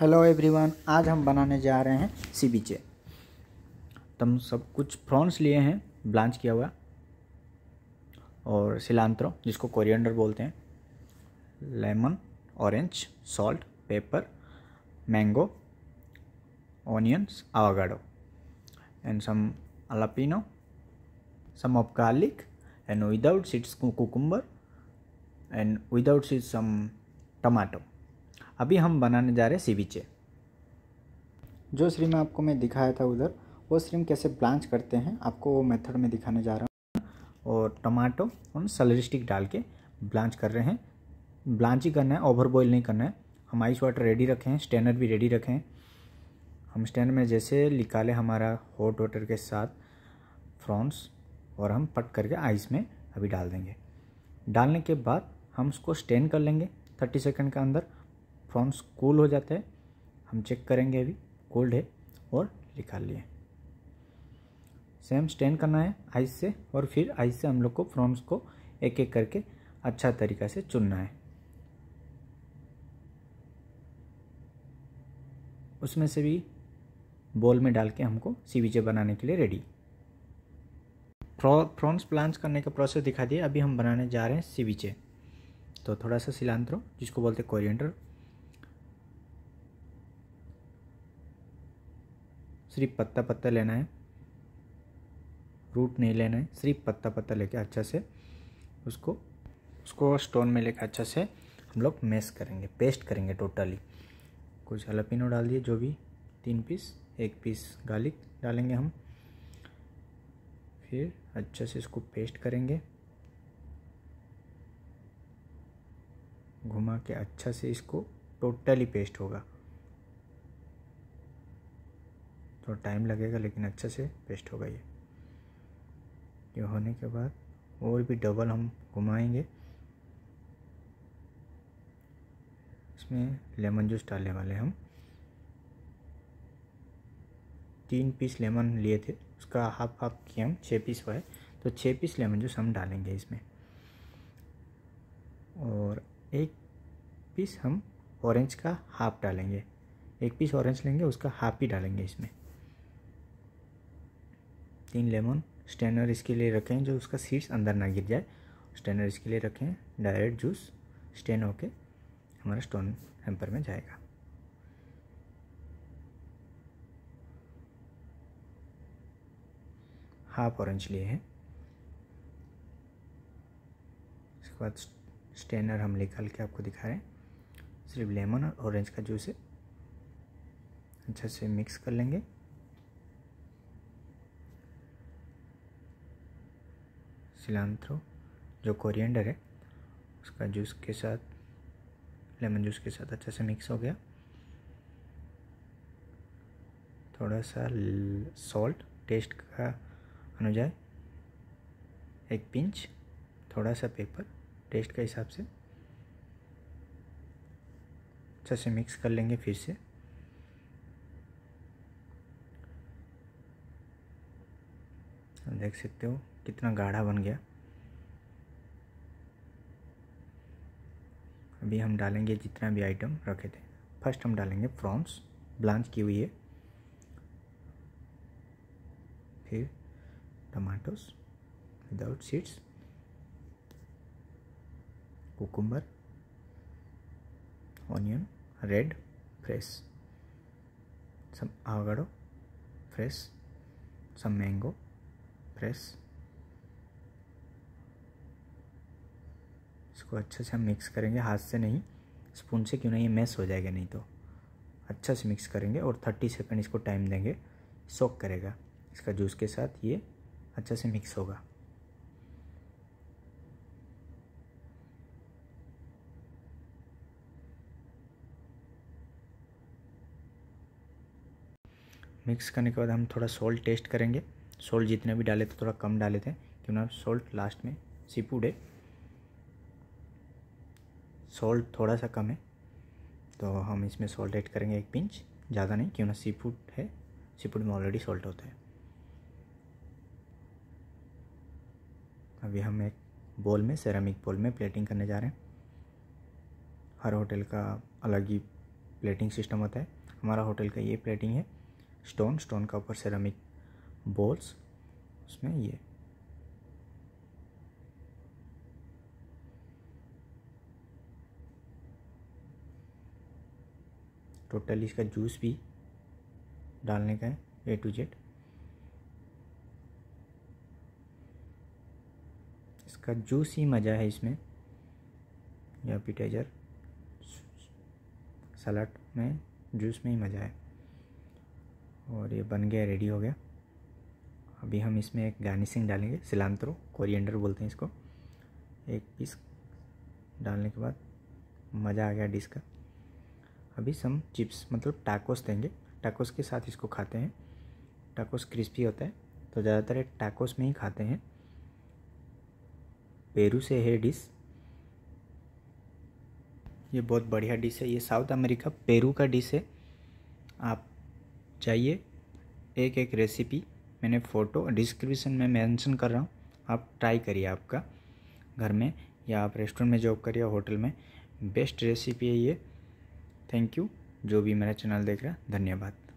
hello everyone आज हम बनाने जा रहे हैं सीबीचे तो हम सब कुछ प्रॉन्स लिए हैं ब्लांच किया हुआ और सिलांत्रो जिसको कोरिएंडर बोलते हैं lemon orange salt pepper mango onions avocado and some jalapeno some of garlic and without seeds cucumber and without seeds some tomato अभी हम बनाने जा रहे सीविचे जो स्ट्रीम आपको मैं दिखाया था उधर वो स्ट्रीम कैसे ब्लांच करते हैं आपको वो मेथड में दिखाने जा रहा हूँ और टमाटो और सलरी स्टिक डाल के ब्लांच कर रहे हैं ब्लांच ही करना है ओवर बॉयल नहीं करना है हम आइस वाटर रेडी रखें स्टैंडर भी रेडी रखें हम स्टैंड में जैसे निकाले हमारा हॉट वाटर के साथ फ्रॉन्स और हम पट करके आइस में अभी डाल देंगे डालने के बाद हम उसको स्टैन कर लेंगे थर्टी सेकेंड के अंदर रिस्पॉन्स कूल हो जाता है हम चेक करेंगे अभी कोल्ड है और निकाल लिए सेम स्टेन करना है आइस से और फिर आइस से हम लोग को प्रॉन्स को एक एक करके अच्छा तरीका से चुनना है उसमें से भी बॉल में डाल के हमको सी बनाने के लिए रेडी प्रॉन्स प्लांस करने का प्रोसेस दिखा दिया अभी हम बनाने जा रहे हैं सीवीचे तो थोड़ा सा सिलांत्रो जिसको बोलते हैं कोरिएंडर सिर्फ पत्ता पत्ता लेना है रूट नहीं लेना है सिर्फ पत्ता पत्ता लेके अच्छा से उसको उसको स्टोन में लेके अच्छा से हम लोग मेस करेंगे पेस्ट करेंगे टोटली कुछ हलापिनो डाल दिए जो भी तीन पीस एक पीस गार्लिक डालेंगे हम फिर अच्छे से इसको पेस्ट करेंगे घुमा के अच्छा से इसको टोटली पेस्ट होगा थोड़ा टाइम लगेगा लेकिन अच्छे से पेस्ट होगा ये ये होने के बाद और भी डबल हम घुमाएंगे इसमें लेमन जूस डालने वाले हम तीन पीस लेमन लिए थे उसका हाफ हाफ किया हम छः पीस हुआ है तो छः पीस लेमन जूस हम डालेंगे इसमें और एक पीस हम ऑरेंज का हाफ डालेंगे एक पीस ऑरेंज लेंगे उसका हाफ ही डालेंगे इसमें तीन लेमन स्टेनर इसके लिए रखें जो उसका सीड्स अंदर ना गिर जाए स्टेनर इसके लिए रखें डायरेक्ट जूस स्टेन होके हमारा स्टोन हेम्पर में जाएगा हाफ ऑरेंज लिए हैं इसके बाद स्टेनर हम निकाल के आपको दिखा रहे हैं सिर्फ लेमन और ऑरेंज का जूस है अच्छा से मिक्स कर लेंगे सिलान्थ्रो जो कोरिएंडर है उसका जूस के साथ लेमन जूस के साथ अच्छा से मिक्स हो गया थोड़ा सा सॉल्ट टेस्ट का अनुजाय एक पिंच थोड़ा सा पेपर टेस्ट के हिसाब से अच्छे से मिक्स कर लेंगे फिर से देख सकते हो कितना गाढ़ा बन गया अभी हम डालेंगे जितना भी आइटम रखे थे फर्स्ट हम डालेंगे प्रॉन्स ब्लांच की हुई है फिर tomatoes without seeds cucumber onion red fresh some avocado fresh some mango press इसको अच्छे से हम मिक्स करेंगे हाथ से नहीं स्पून से क्यों नहीं ये मैस हो जाएगा नहीं तो अच्छा से मिक्स करेंगे और थर्टी सेकेंड इसको टाइम देंगे सोक करेगा इसका जूस के साथ ये अच्छा से मिक्स होगा मिक्स करने के बाद हम थोड़ा सॉल्ट टेस्ट करेंगे सॉल्ट जितने भी डाले थे थोड़ा कम डाले थे क्यों सॉल्ट लास्ट में फूड है सॉल्ट थोड़ा सा कम है तो हम इसमें सॉल्ट ऐड करेंगे एक पिंच ज़्यादा नहीं क्यों ना सी फूड है सी फूड में ऑलरेडी सॉल्ट होता है अभी हम एक बॉल में सेरामिक बॉल में प्लेटिंग करने जा रहे हैं हर होटल का अलग ही प्लेटिंग सिस्टम होता है हमारा होटल का ये प्लेटिंग है स्टोन स्टोन का ऊपर सेरामिक बॉल्स उसमें ये टोटल इसका जूस भी डालने का है ए टू जेड इसका जूस ही मज़ा है इसमें या एपिटाइजर सलाद में जूस में ही मज़ा है और ये बन गया रेडी हो गया अभी हम इसमें एक गार्निशिंग डालेंगे सिलांत्रो कोरिएंडर बोलते हैं इसको एक पीस डालने के बाद मज़ा आ गया डिश का अभी हम चिप्स मतलब टाकोस देंगे टाकोस के साथ इसको खाते हैं टाकोस क्रिस्पी होता है तो ज़्यादातर टाकोस में ही खाते हैं पेरू से है डिश ये बहुत बढ़िया डिश है ये साउथ अमेरिका पेरू का डिश है आप चाहिए एक एक रेसिपी मैंने फ़ोटो डिस्क्रिप्शन में मेंशन कर रहा हूँ आप ट्राई करिए आपका घर में या आप रेस्टोरेंट में जॉब करिए होटल में बेस्ट रेसिपी है ये थैंक यू जो भी मेरा चैनल देख रहा है धन्यवाद